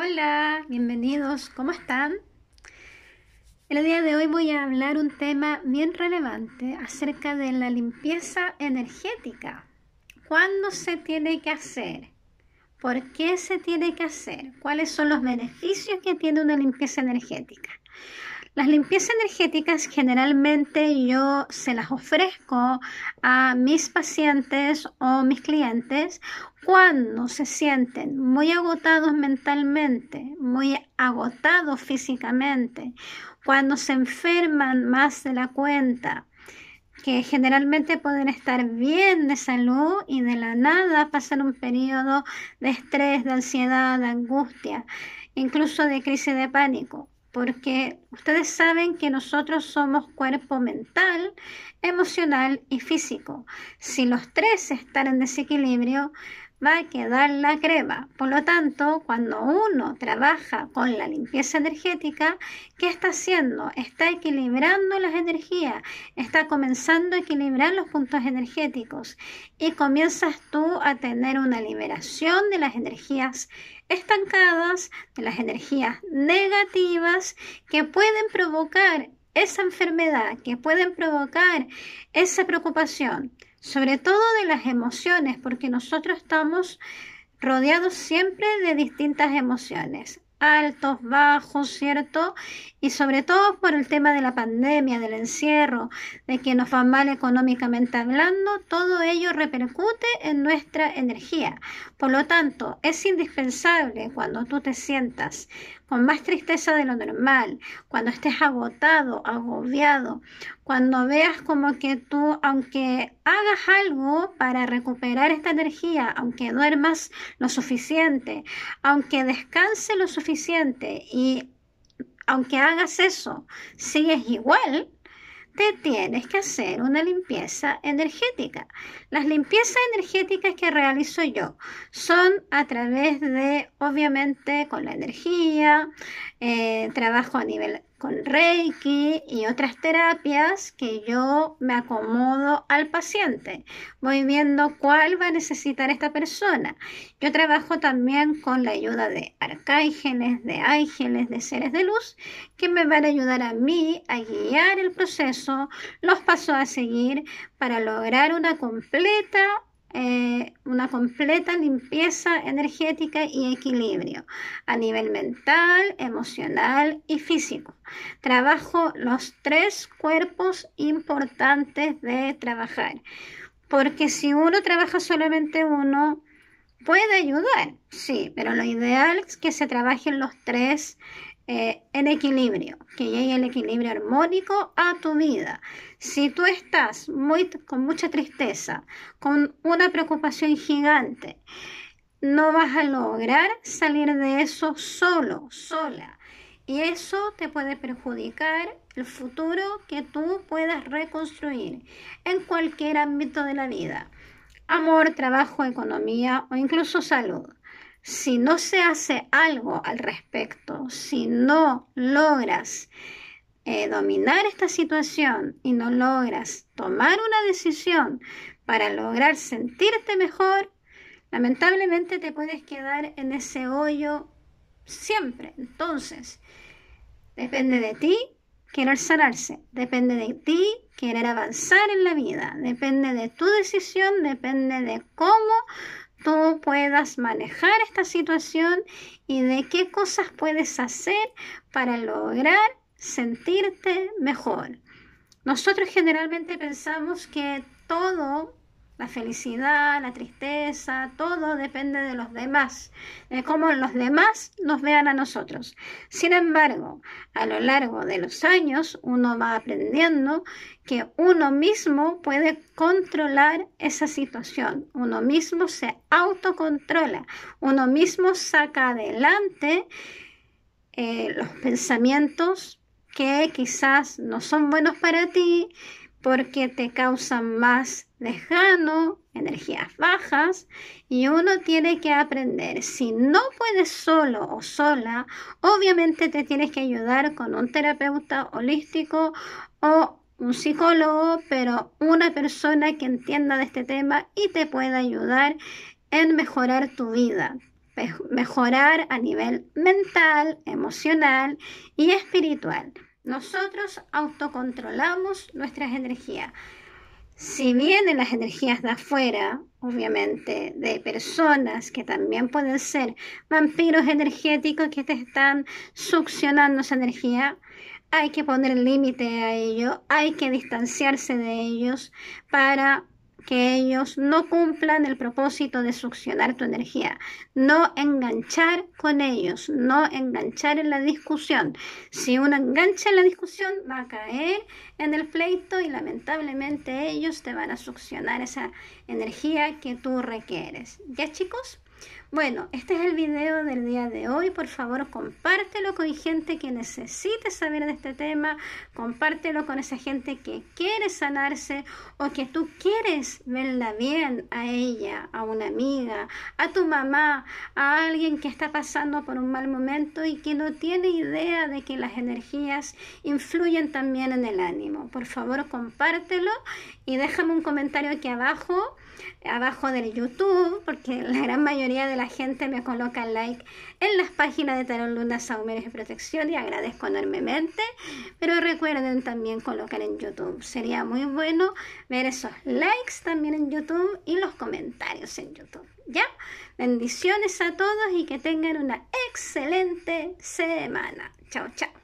Hola, bienvenidos, ¿cómo están? El día de hoy voy a hablar un tema bien relevante acerca de la limpieza energética. ¿Cuándo se tiene que hacer? ¿Por qué se tiene que hacer? ¿Cuáles son los beneficios que tiene una limpieza energética? Las limpiezas energéticas generalmente yo se las ofrezco a mis pacientes o mis clientes cuando se sienten muy agotados mentalmente, muy agotados físicamente, cuando se enferman más de la cuenta, que generalmente pueden estar bien de salud y de la nada pasar un periodo de estrés, de ansiedad, de angustia, incluso de crisis de pánico porque ustedes saben que nosotros somos cuerpo mental, emocional y físico. Si los tres están en desequilibrio, va a quedar la crema. Por lo tanto, cuando uno trabaja con la limpieza energética, ¿qué está haciendo? Está equilibrando las energías, está comenzando a equilibrar los puntos energéticos y comienzas tú a tener una liberación de las energías estancadas, de las energías negativas que pueden provocar esa enfermedad, que pueden provocar esa preocupación sobre todo de las emociones, porque nosotros estamos rodeados siempre de distintas emociones, altos, bajos, ¿cierto? Y sobre todo por el tema de la pandemia, del encierro, de que nos va mal económicamente hablando, todo ello repercute en nuestra energía. Por lo tanto, es indispensable cuando tú te sientas con más tristeza de lo normal, cuando estés agotado, agobiado, cuando veas como que tú, aunque hagas algo para recuperar esta energía, aunque duermas lo suficiente, aunque descanse lo suficiente y aunque hagas eso, sigues igual, tienes que hacer una limpieza energética. Las limpiezas energéticas que realizo yo son a través de, obviamente, con la energía, eh, trabajo a nivel con Reiki y otras terapias que yo me acomodo al paciente. Voy viendo cuál va a necesitar esta persona. Yo trabajo también con la ayuda de arcángeles, de ángeles, de seres de luz, que me van a ayudar a mí a guiar el proceso, los pasos a seguir para lograr una completa eh, una completa limpieza energética y equilibrio a nivel mental, emocional y físico. Trabajo los tres cuerpos importantes de trabajar, porque si uno trabaja solamente uno, puede ayudar, sí, pero lo ideal es que se trabajen los tres eh, en el equilibrio, que llegue el equilibrio armónico a tu vida. Si tú estás muy, con mucha tristeza, con una preocupación gigante, no vas a lograr salir de eso solo, sola. Y eso te puede perjudicar el futuro que tú puedas reconstruir en cualquier ámbito de la vida. Amor, trabajo, economía o incluso salud si no se hace algo al respecto, si no logras eh, dominar esta situación y no logras tomar una decisión para lograr sentirte mejor, lamentablemente te puedes quedar en ese hoyo siempre. Entonces, depende de ti querer sanarse, depende de ti querer avanzar en la vida, depende de tu decisión, depende de cómo tú puedas manejar esta situación y de qué cosas puedes hacer para lograr sentirte mejor. Nosotros generalmente pensamos que todo la felicidad, la tristeza, todo depende de los demás, de cómo los demás nos vean a nosotros. Sin embargo, a lo largo de los años uno va aprendiendo que uno mismo puede controlar esa situación, uno mismo se autocontrola, uno mismo saca adelante eh, los pensamientos que quizás no son buenos para ti, porque te causan más lejano, energías bajas, y uno tiene que aprender. Si no puedes solo o sola, obviamente te tienes que ayudar con un terapeuta holístico o un psicólogo, pero una persona que entienda de este tema y te pueda ayudar en mejorar tu vida, mejorar a nivel mental, emocional y espiritual. Nosotros autocontrolamos nuestras energías. Si vienen las energías de afuera, obviamente, de personas que también pueden ser vampiros energéticos que te están succionando esa energía, hay que poner límite a ello, hay que distanciarse de ellos para que ellos no cumplan el propósito de succionar tu energía. No enganchar con ellos, no enganchar en la discusión. Si uno engancha en la discusión, va a caer en el pleito y lamentablemente ellos te van a succionar esa energía que tú requieres. ¿Ya chicos? Bueno, este es el video del día de hoy. Por favor, compártelo con gente que necesite saber de este tema. Compártelo con esa gente que quiere sanarse o que tú quieres verla bien a ella, a una amiga, a tu mamá, a alguien que está pasando por un mal momento y que no tiene idea de que las energías influyen también en el ánimo. Por favor, compártelo y déjame un comentario aquí abajo, abajo del YouTube, porque la gran mayoría de la gente me coloca like en las páginas de Tarot Luna Saumeres y Protección y agradezco enormemente. Pero recuerden también colocar en YouTube. Sería muy bueno ver esos likes también en YouTube y los comentarios en YouTube. ¿Ya? Bendiciones a todos y que tengan una excelente semana. Chao, chao.